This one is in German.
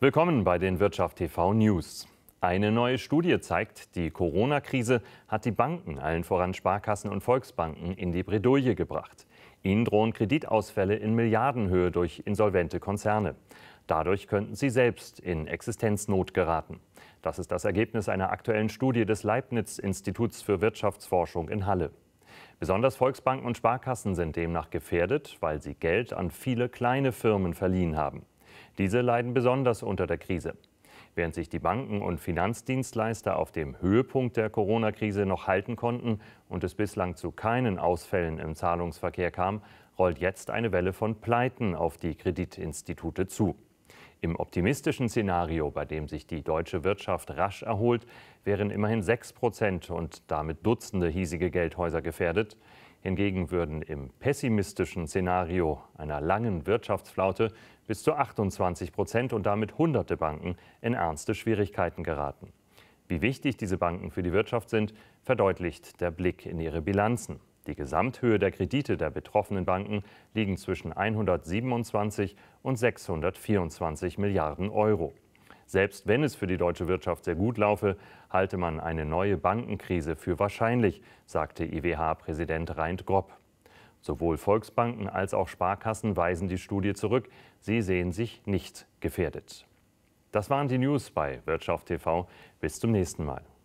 Willkommen bei den Wirtschaft TV News. Eine neue Studie zeigt, die Corona-Krise hat die Banken, allen voran Sparkassen und Volksbanken, in die Bredouille gebracht. Ihnen drohen Kreditausfälle in Milliardenhöhe durch insolvente Konzerne. Dadurch könnten sie selbst in Existenznot geraten. Das ist das Ergebnis einer aktuellen Studie des Leibniz-Instituts für Wirtschaftsforschung in Halle. Besonders Volksbanken und Sparkassen sind demnach gefährdet, weil sie Geld an viele kleine Firmen verliehen haben. Diese leiden besonders unter der Krise. Während sich die Banken und Finanzdienstleister auf dem Höhepunkt der Corona-Krise noch halten konnten und es bislang zu keinen Ausfällen im Zahlungsverkehr kam, rollt jetzt eine Welle von Pleiten auf die Kreditinstitute zu. Im optimistischen Szenario, bei dem sich die deutsche Wirtschaft rasch erholt, wären immerhin 6 Prozent und damit Dutzende hiesige Geldhäuser gefährdet. Hingegen würden im pessimistischen Szenario einer langen Wirtschaftsflaute bis zu 28 Prozent und damit hunderte Banken in ernste Schwierigkeiten geraten. Wie wichtig diese Banken für die Wirtschaft sind, verdeutlicht der Blick in ihre Bilanzen. Die Gesamthöhe der Kredite der betroffenen Banken liegen zwischen 127 und 624 Milliarden Euro. Selbst wenn es für die deutsche Wirtschaft sehr gut laufe, halte man eine neue Bankenkrise für wahrscheinlich, sagte IWH-Präsident Reint Grob. Sowohl Volksbanken als auch Sparkassen weisen die Studie zurück. Sie sehen sich nicht gefährdet. Das waren die News bei Wirtschaft TV. Bis zum nächsten Mal.